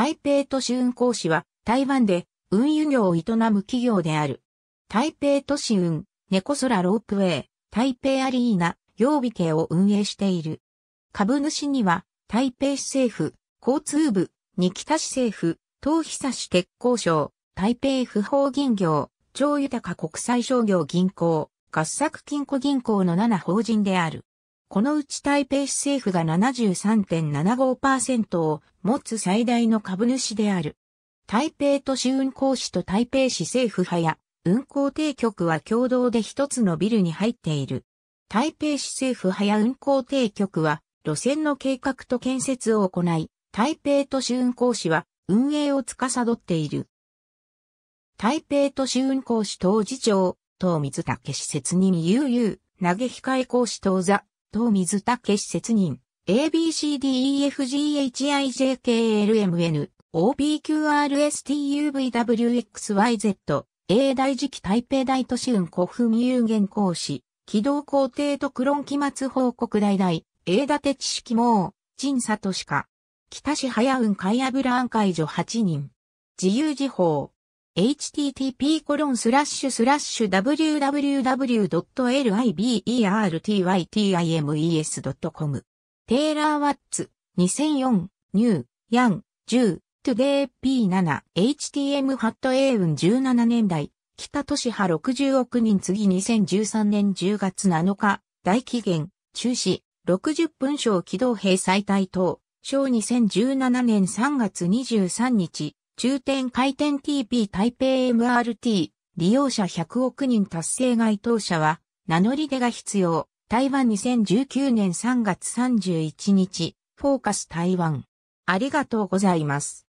台北都市運行士は台湾で運輸業を営む企業である。台北都市運、猫空ロープウェイ、台北アリーナ、曜日系を運営している。株主には台北市政府、交通部、日北市政府、東久市鉄工省、台北不法銀行、超豊か国際商業銀行、合作金庫銀行の7法人である。このうち台北市政府が73.75%を持つ最大の株主である。台北都市運行市と台北市政府派や運行定局は共同で一つのビルに入っている。台北市政府派や運行定局は路線の計画と建設を行い、台北都市運行市は運営を司っている。台北都市運行市当事長、東水武施設にみゆゆう、投げ控え講師当座、東水武決説人、ABCDEFGHIJKLMN、OPQRSTUVWXYZ、A 大時期台北大都市運古墳有限講師、軌道工程とクロン期末報告大大、A 立て知識網、陳里としか、北市早運海油案解除8人、自由時報、http://www.libertytimes.com テイラー・ワッツ、2004、ニュー、ヤン、10、トゥデー P7、HTM ハット英運17年代、北都市派60億人次2013年10月7日、大期限、中止、60分小機動兵再台等、小2017年3月23日、中点回転 TP 台北 MRT、利用者100億人達成該当者は、名乗り出が必要。台湾2019年3月31日、フォーカス台湾。ありがとうございます。